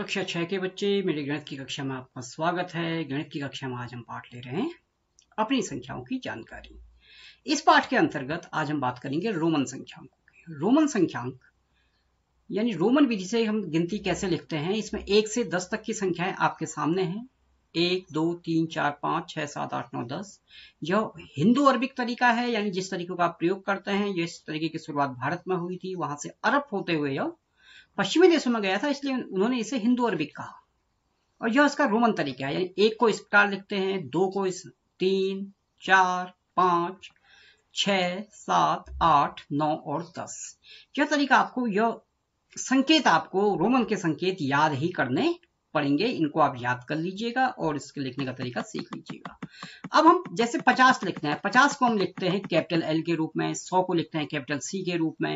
कक्षा छः के बच्चे मेरे गणित की कक्षा में आपका स्वागत है गणित की कक्षा में आज हम पाठ ले रहे हैं अपनी संख्याओं की जानकारी इस पाठ के अंतर्गत आज हम बात करेंगे रोमन संख्याओं की रोमन संख्यांक यानी रोमन विधि से हम गिनती कैसे लिखते हैं इसमें एक से दस तक की संख्याएं आपके सामने हैं एक दो तीन चार पाँच छः सात आठ नौ दस यह हिंदू अरबिक तरीका है यानी जिस तरीके का आप प्रयोग करते हैं जिस तरीके की शुरुआत भारत में हुई थी वहां से अरब होते हुए यह पश्चिमी देशों में गया था इसलिए उन्होंने इसे हिंदू अरबिक कहा और यह इसका रोमन तरीका है यानी एक को प्रकार लिखते हैं दो को इस तीन चार पांच छ सात आठ नौ और दस यह तरीका आपको यह संकेत आपको रोमन के संकेत याद ही करने पड़ेंगे इनको आप याद कर लीजिएगा और इसके लिखने का तरीका सीख लीजिएगा अब हम जैसे 50 लिखते हैं 50 को हम लिखते हैं कैपिटल एल के रूप में 100 को लिखते हैं कैपिटल सी के रूप में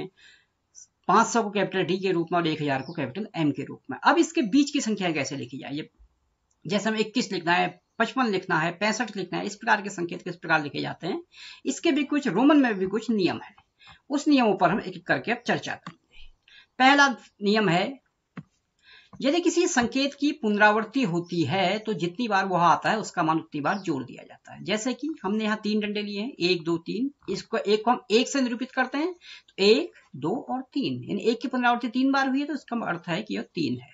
500 को कैपिटल डी के रूप में और 1000 को कैपिटल एम के रूप में अब इसके बीच की संख्या कैसे लिखी जाए जैसे हमें इक्कीस लिखना है पचपन लिखना है पैंसठ लिखना है इस प्रकार के संकेत किस प्रकार लिखे जाते हैं इसके भी कुछ रोमन में भी कुछ नियम है उस नियमों पर हम एक एक करके अब चर्चा करेंगे पहला नियम है यदि किसी संकेत की पुनरावृत्ति होती है तो जितनी बार वह आता है उसका मान उतनी बार जोड़ दिया जाता है जैसे कि हमने यहाँ तीन डंडे लिए हैं एक दो तीन इसको एक को हम एक से निरूपित करते हैं तो एक दो और तीन यानी एक की पुनरावृत्ति तीन बार हुई है तो इसका अर्थ है कि यह तीन है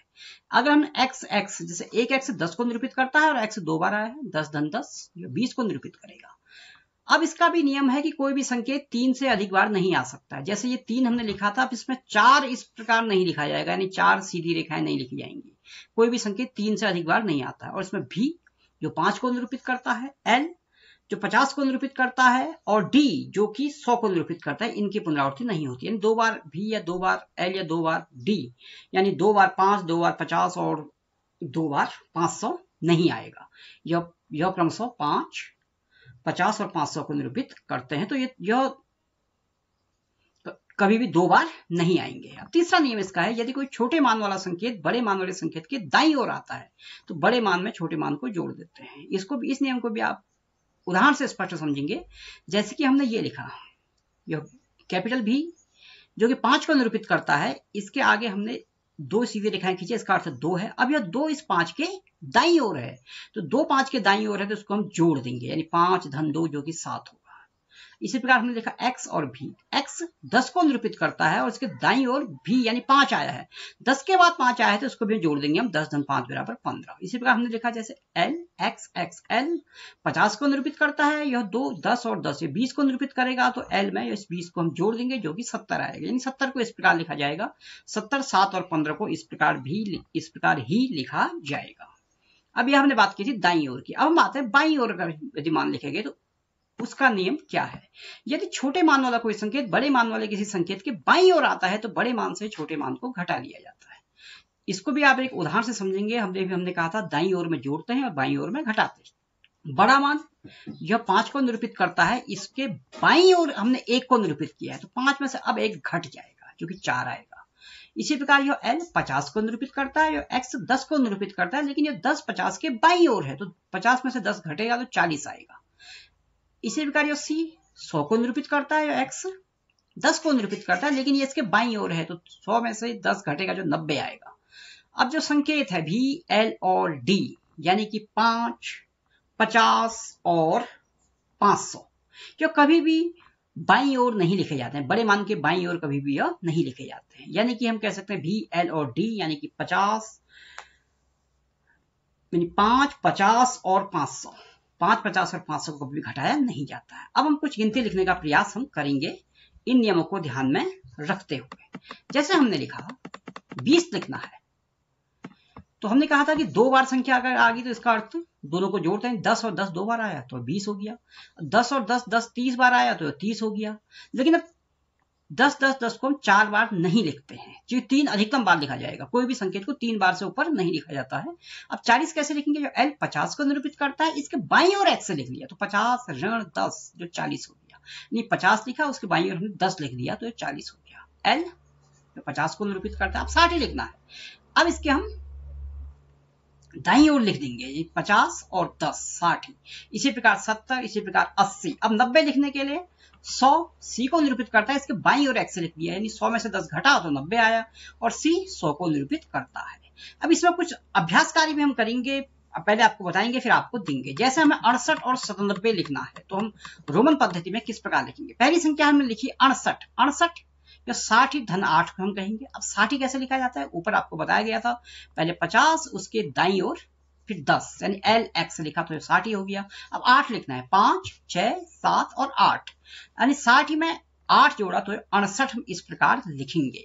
अगर हम एक्स एक्स जैसे एक एक्स दस को निरूपित करता है और एक्स दो बार आया है दस धन दस बीस को निरूपित करेगा अब इसका भी नियम है कि कोई भी संकेत तीन से अधिक बार नहीं आ सकता है जैसे ये तीन हमने लिखा था अब इसमें चार इस प्रकार नहीं लिखा जाएगा यानी चार सीधी रेखाएं नहीं लिखी जाएंगी कोई भी संकेत तीन से अधिक बार नहीं आता है और इसमें भी जो पांच को निरूपित करता है एल जो पचास को निरूपित करता है और डी जो कि सौ को निरूपित करता है इनकी पुनरावृत्ति नहीं होती यानी दो बार भी या दो बार एल या दो बार डी यानी दो बार पांच दो बार पचास और दो बार पांच सौ नहीं आएगा यह यह क्रमशः पांच पचास और पांच सौ को निरूपित करते हैं तो ये यह कभी भी दो बार नहीं आएंगे अब तीसरा नियम इसका है यदि कोई छोटे मान वाला संकेत बड़े मान वाले संकेत के दाई ओर आता है तो बड़े मान में छोटे मान को जोड़ देते हैं इसको भी इस नियम को भी आप उदाहरण से स्पष्ट समझेंगे जैसे कि हमने ये लिखा यह कैपिटल भी जो कि पांच को निरूपित करता है इसके आगे हमने दो सीधी रेखाएं खींचे इसका अर्थ दो है अब यह दो इस पांच के दाई ओर है तो दो पांच के दाई ओर है तो उसको हम जोड़ देंगे यानी पांच धन दो जो कि सात होगा इसी प्रकार हमने देखा एक्स और भी एक्स दस को निरूपित करता है और इसके दाई ओर भी यानी पांच आया है दस के बाद पांच आया है तो उसको भी जोड़ देंगे हम दस धन पांच बराबर पंद्रह इसी प्रकार हमने देखा जैसे एल एक्स एक्स एल पचास को निरूपित करता है यह दो दस और दस ये बीस को निरूपित करेगा तो एल में इस बीस को हम जोड़ देंगे जो कि सत्तर आएगा यानी सत्तर को इस प्रकार लिखा जाएगा सत्तर सात और पंद्रह को इस प्रकार भी इस प्रकार ही लिखा जाएगा अब यह हमने बात की थी दाई ओर की अब हम आते हैं बाई ओर अगर यदि मान लिखेंगे तो उसका नियम क्या है यदि छोटे मान वाला कोई संकेत बड़े मान वाले किसी संकेत के बाई ओर आता है तो बड़े मान से छोटे मान को घटा लिया जाता है इसको भी आप एक उदाहरण से समझेंगे हमने भी हमने कहा था दाई ओर में जोड़ते हैं और बाई ओर में घटाते हैं बड़ा मान यह पांच को निरूपित करता है इसके बाई ओर हमने एक को निरूपित किया है तो पांच में से अब एक घट जाएगा जो कि चार आएगा इसी प्रकार यह एल पचास को निरूपित करता है यह एक्स दस को निरूपित करता है लेकिन यह दस पचास के बाई और है तो पचास में से दस घटेगा तो चालीस आएगा इसी प्रकार यह सी सौ को निरूपित करता है यह एक्स दस को निरूपित करता है लेकिन ये इसके बाई ओर है तो सौ में से दस घटेगा जो नब्बे आएगा अब जो संकेत है भी एल और डी यानी कि पांच पचास और पांच सौ जो कभी भी बाई ओर नहीं लिखे जाते हैं बड़े मान के बाई ओर कभी भी यह नहीं लिखे जाते हैं यानी कि हम कह सकते हैं भी एल और डी यानी कि पचास यानी पांच पचास और पांच सौ पांच पचास और पांच सौ को कभी भी घटाया नहीं जाता है अब हम कुछ गिनती लिखने का प्रयास हम करेंगे इन नियमों को ध्यान में रखते हुए जैसे हमने लिखा बीस लिखना है तो हमने कहा था कि दो बार संख्या अगर आ गई तो इसका अर्थ दोनों को जोड़ते हैं दस और दस दो बार आया तो बीस हो गया दस और दस दस तीस बार आया तो तीस हो गया लेकिन अब दस दस दस को हम चार बार नहीं लिखते हैं क्योंकि तो तीन अधिकतम बार लिखा जाएगा कोई भी संकेत को तीन बार से ऊपर नहीं लिखा जाता है अब चालीस कैसे लिखेंगे जो एल पचास को निरूपित करता है इसके बाई और एक्स से लिख लिया तो पचास ऋण दस जो चालीस हो गया नहीं पचास लिखा उसके बाई और हमने दस लिख दिया तो चालीस हो गया एल पचास को निरूपित करता है अब साठ ही लिखना है अब इसके हम दाई ओर लिख देंगे पचास और दस साठ इसी प्रकार सत्तर इसी प्रकार अस्सी अब नब्बे लिखने के लिए सौ सी को निरूपित करता है इसके बाई और एक्स लिख दिया यानी सौ में से दस घटा तो नब्बे आया और सी सौ को निरूपित करता है अब इसमें कुछ अभ्यास कार्य भी हम करेंगे पहले आपको बताएंगे फिर आपको देंगे जैसे हमें अड़सठ और सतानबे लिखना है तो हम रोमन पद्धति में किस प्रकार लिखेंगे पहली संख्या हमने लिखी अड़सठ अड़सठ या साठ ही धन आठ को हम कहेंगे अब साठ ही कैसे लिखा जाता है ऊपर आपको बताया गया था पहले पचास उसके दाई और फिर दस यानी एल एक्स लिखा तो साठ ही हो गया अब आठ लिखना है पांच छ सात और आठ यानी साठ ही में आठ जोड़ा तो अड़सठ इस प्रकार लिखेंगे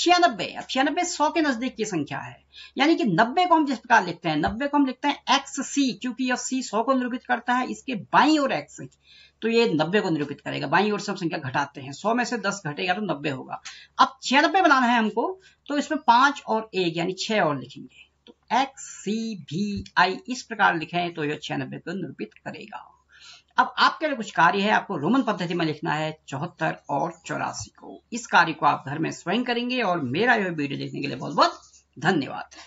छियानबे अब छियानबे सौ के नजदीक की संख्या है यानी कि नब्बे को हम जिस प्रकार लिखते हैं नब्बे को हम लिखते हैं एक्स सी क्योंकि यह सी सौ को निरूपित करता है इसके बाई और एक्स तो ये नब्बे को निरूपित करेगा बाई और सब संख्या घटाते हैं सौ में से दस घटेगा तो नब्बे होगा अब छियानबे बनाना है हमको तो इसमें पांच और एक यानी छह और लिखेंगे तो एक्स सी भी आई इस प्रकार लिखे तो यह छियानबे को निरूपित करेगा अब आपके लिए कुछ कार्य है आपको रोमन पद्धति में लिखना है चौहत्तर और चौरासी को इस कार्य को आप घर में स्वयं करेंगे और मेरा यह वीडियो देखने के लिए बहुत बहुत धन्यवाद